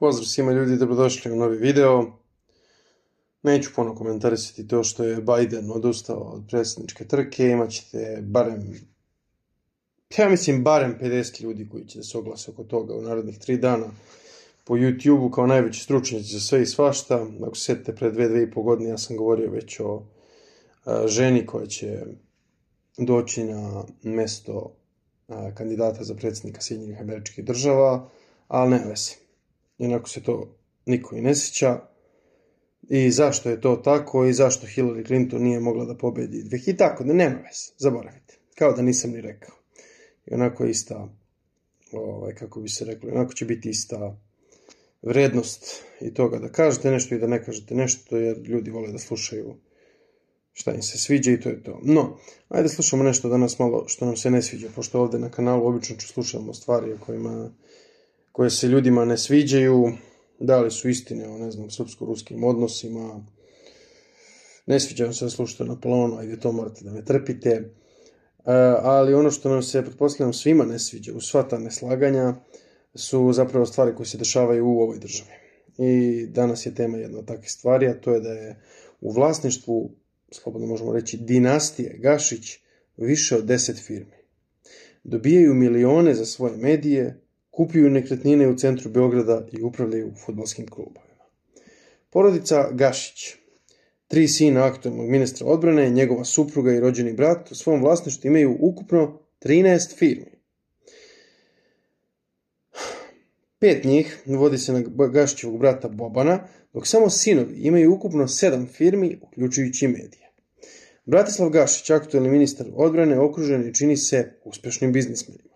Pozdrav svima ljudi, dobrodošli u novi video. Neću puno komentarisati to što je Biden odustao od predsjedničke trke, imat ćete barem, ja mislim barem 50 ljudi koji će se oglase oko toga u narednih tri dana po YouTube-u kao najveći stručnjaci za sve i svašta. Ako se sjetite, pre 2-2,5 godine ja sam govorio već o ženi koja će doći na mesto kandidata za predsjednika Sjedinjenih američkih država, ali ne vesim. Inako se to niko i ne sjeća. I zašto je to tako i zašto Hillary Clinton nije mogla da pobedi dvih. I tako da nema veze, zaboravite. Kao da nisam ni rekao. I onako je ista, ovaj, kako bi se reklo, onako će biti ista vrednost i toga da kažete nešto i da ne kažete nešto jer ljudi vole da slušaju šta im se sviđa i to je to. No, ajde slušamo nešto danas malo što nam se ne sviđa, pošto ovdje na kanalu obično ću slušamo stvari o kojima koje se ljudima ne sviđaju, da li su istine o, ne znam, srpsko-ruskim odnosima, ne sviđa se slušate na plonu, ajde to morate da me trpite, e, ali ono što nam se, pretpostavljam, svima ne sviđa, u sva ta neslaganja, su zapravo stvari koje se dešavaju u ovoj državi. I danas je tema jedna od takvih stvari, a to je da je u vlasništvu, slobodno možemo reći, dinastije Gašić više od deset firmi. Dobijaju milione za svoje medije, kupuju nekretnine u centru Beograda i upravljaju futbolskim klubovima. Porodica Gašić, tri sina aktualnog ministra odbrane, njegova supruga i rođeni brat u svom vlasništvu imaju ukupno 13 firmi. Pet njih vodi se na Gašićevog brata Bobana, dok samo sinovi imaju ukupno sedam firmi, uključujući medije. Bratislav Gašić, aktualni ministar odbrane, okružen i čini se uspješnim biznismenima.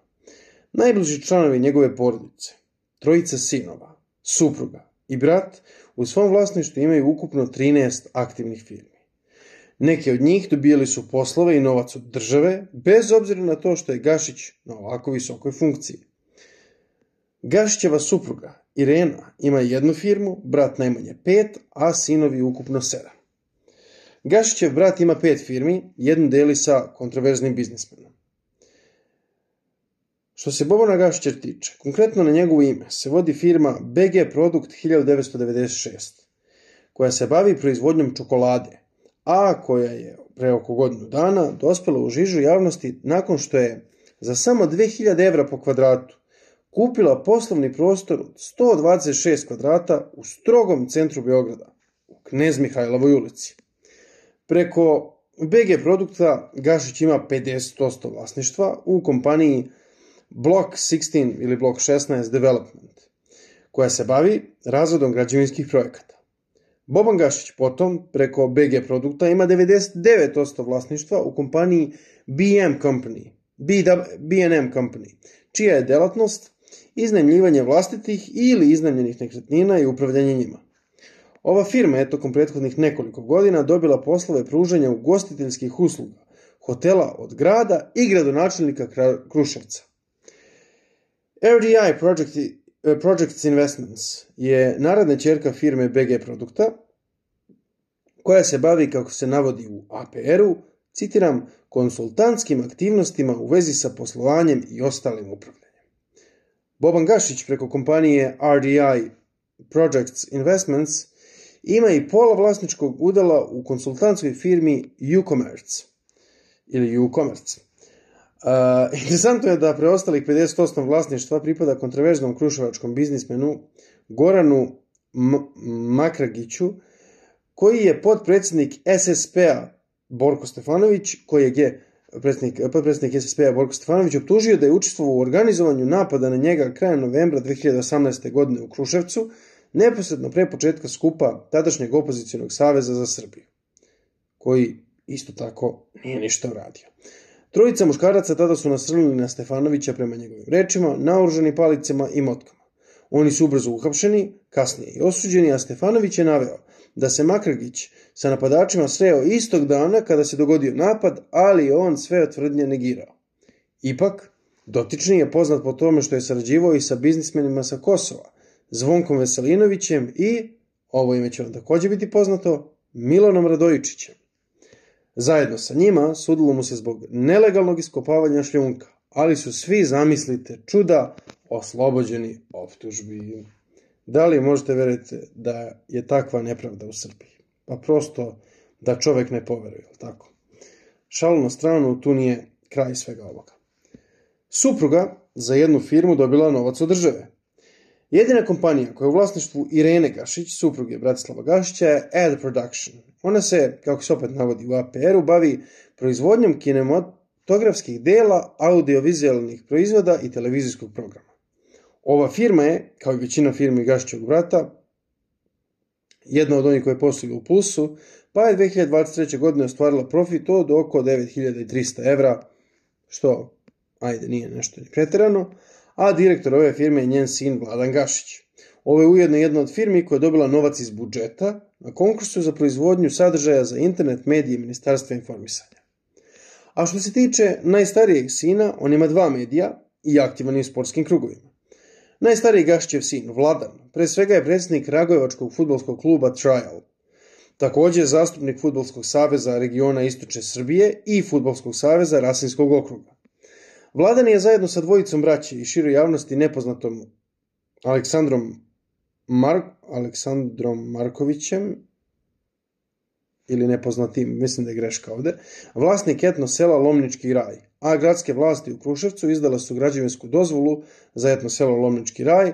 Najbliži članovi njegove porodice, trojica sinova, supruga i brat u svom vlasništvu imaju ukupno 13 aktivnih firmi. Neki od njih dobijali su poslove i novac od države, bez obzira na to što je Gašić na ovako visokoj funkciji. Gašićeva supruga, Irena, ima jednu firmu, brat najmanje pet, a sinovi ukupno sedam. Gašićev brat ima pet firmi, jednu deli sa kontroverznim biznismenom. Što se Bobona Gašića tiče, konkretno na njegovo ime se vodi firma BG Produkt 1996, koja se bavi proizvodnjom čokolade, a koja je pre oko godinu dana dospela u žižu javnosti nakon što je za samo 2000 evra po kvadratu kupila poslovni prostor 126 kvadrata u strogom centru Beograda, u Knez Mihajlovoj ulici. Preko BG produkta Gašić ima 50% vlasništva u kompaniji Blok 16 ili blok 16 Development, koja se bavi razvodom građevinskih projekata. Boban Gašić potom preko BG produkta ima 99% vlasništva u kompaniji BM Company, B&M Company, čija je delatnost iznajmljivanje vlastitih ili iznajmljenih nekretnina i upravljanje njima. Ova firma je tokom prethodnih nekoliko godina dobila poslove pružanja ugostiteljskih usluga, hotela od grada i gradonačelnika Kruševca. RDI Project, eh, Projects Investments je narodna čerka firme BG Produkta koja se bavi, kako se navodi u APR-u, citiram, konsultantskim aktivnostima u vezi sa poslovanjem i ostalim upravljanjem. Boban Gašić preko kompanije RDI Projects Investments ima i pola vlasničkog udala u konsultantskoj firmi Ucommerce ili Ucommerce Uh, interesantno je da preostalih 58. vlasništva pripada kontraverznom kruševačkom biznismenu Goranu Makragiću, koji je potpredsjednik SSP-a Borko Stefanović, koji je predsjednik, potpredsjednik ssp p-a Borko Stefanović, optužio da je učestvovao u organizovanju napada na njega krajem novembra 2018. godine u Kruševcu, neposredno pre početka skupa tadašnjeg opozicijnog saveza za Srbiju, koji isto tako nije ništa uradio. Trojica muškaraca tada su nasrnuli na Stefanovića prema njegovim rečima, naoružani palicama i motkama. Oni su ubrzo uhapšeni, kasnije i osuđeni, a Stefanović je naveo da se Makrgić sa napadačima sreo istog dana kada se dogodio napad, ali je on sve otvrdnje negirao. Ipak, dotični je poznat po tome što je sarađivao i sa biznismenima sa Kosova, Zvonkom Veselinovićem i, ovo ime će vam također biti poznato, Milanom Radojičićem. Zajedno sa njima sudilo mu se zbog nelegalnog iskopavanja šljunka, ali su svi, zamislite, čuda oslobođeni optužbi. Da li možete veriti da je takva nepravda u Srbiji? Pa prosto da čovjek ne poveruje, tako? Šalu na stranu, tu nije kraj svega ovoga. Supruga za jednu firmu dobila novac od države, Jedina kompanija koja je u vlasništvu Irene Gašić, supruge Bratislava Gašića, je Ad Production. Ona se, kako se opet navodi u APR-u, bavi proizvodnjom kinematografskih dela, audiovizualnih proizvoda i televizijskog programa. Ova firma je, kao i većina firmi Gašićog brata, jedna od onih koje posluju u plusu, pa je 2023. godine ostvarila profit od oko 9300 evra, što, ajde, nije nešto pretjerano, a direktor ove firme je njen sin Vladan Gašić. Ovo je ujedno jedna od firmi koja je dobila novac iz budžeta na konkursu za proizvodnju sadržaja za internet medije Ministarstva informisanja. A što se tiče najstarijeg sina, on ima dva medija i aktivan je u sportskim krugovima. Najstariji Gašićev sin, Vladan, pre svega je predsjednik Ragojevačkog futbolskog kluba Trial. Također je zastupnik Futbolskog saveza regiona Istočne Srbije i Futbolskog saveza Rasinskog okruga. Vladan je zajedno sa dvojicom braće i široj javnosti nepoznatom Aleksandrom, Mar Aleksandrom Markovićem ili nepoznatim, mislim da je greška ovdje, vlasnik etno sela Lomnički raj, a gradske vlasti u Kruševcu izdale su građevinsku dozvolu za etno selo Lomnički raj,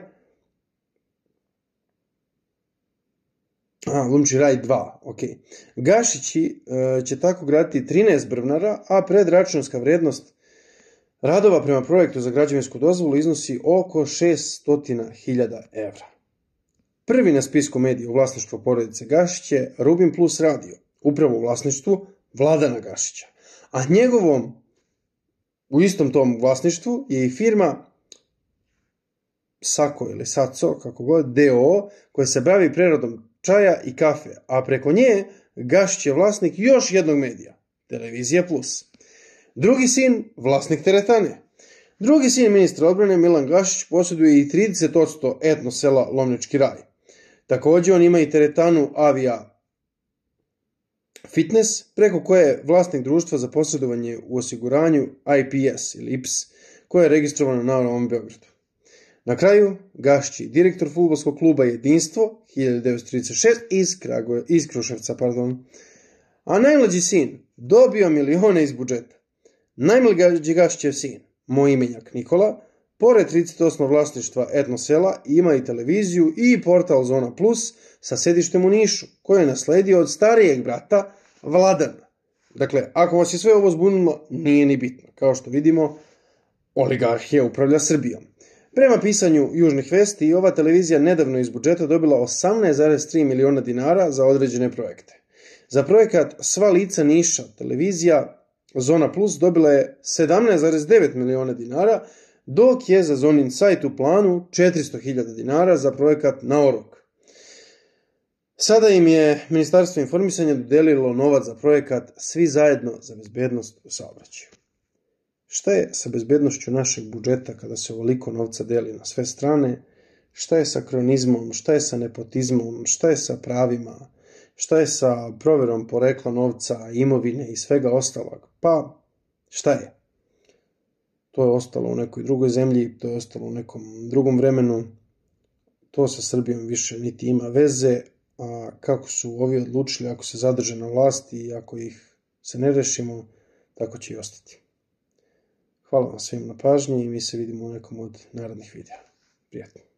A, lomnički Raj 2, ok. Gašići e, će tako graditi 13 brvnara, a predračunska vrednost radova prema projektu za građevinsku dozvolu iznosi oko 600.000 evra. Prvi na spisku medija u vlasništvu porodice Gašić je Rubin Plus Radio, upravo u vlasništvu Vladana Gašića. A njegovom, u istom tom vlasništvu, je i firma Sako ili Saco, kako god, DO, koja se bavi prerodom čaja i kafe, a preko nje Gašić je vlasnik još jednog medija, Televizija Plus. Drugi sin, vlasnik teretane. Drugi sin ministra obrane Milan Gašić posjeduje i 30% etno sela Lomnički raj. Također on ima i teretanu Avia Fitness, preko koje je vlasnik društva za posjedovanje u osiguranju IPS ili IPS, koje je registrovano na Novom Beogradu. Na kraju, Gašći, direktor futbolskog kluba Jedinstvo 1936 iz, Kruševca. Pardon. A najmlađi sin dobio milijone iz budžeta. Najmlađi sin, moj imenjak Nikola, pored 38 vlasništva Etnosela ima i televiziju i portal Zona Plus sa sedištem u Nišu, koje je nasledio od starijeg brata Vladana. Dakle, ako vas je sve ovo zbunilo, nije ni bitno. Kao što vidimo, oligarhija upravlja Srbijom. Prema pisanju Južnih vesti, ova televizija nedavno iz budžeta dobila 18,3 miliona dinara za određene projekte. Za projekat Sva lica Niša televizija Zona Plus dobila je 17,9 milijuna dinara, dok je za Zonin Insight u planu 400.000 dinara za projekat na orok. Sada im je Ministarstvo informisanja dodelilo novac za projekat Svi zajedno za bezbednost u saobraćaju. Šta je sa bezbednošću našeg budžeta kada se ovoliko novca deli na sve strane? Šta je sa kronizmom? Šta je sa nepotizmom? Šta je sa pravima? Šta je sa provjerom porekla novca, imovine i svega ostalog? Pa, šta je? To je ostalo u nekoj drugoj zemlji, to je ostalo u nekom drugom vremenu. To sa Srbijom više niti ima veze, a kako su ovi odlučili ako se zadrže na vlasti i ako ih se ne rešimo, tako će i ostati. Hvala vam svim na pažnji i mi se vidimo u nekom od narodnih videa. Prijatno.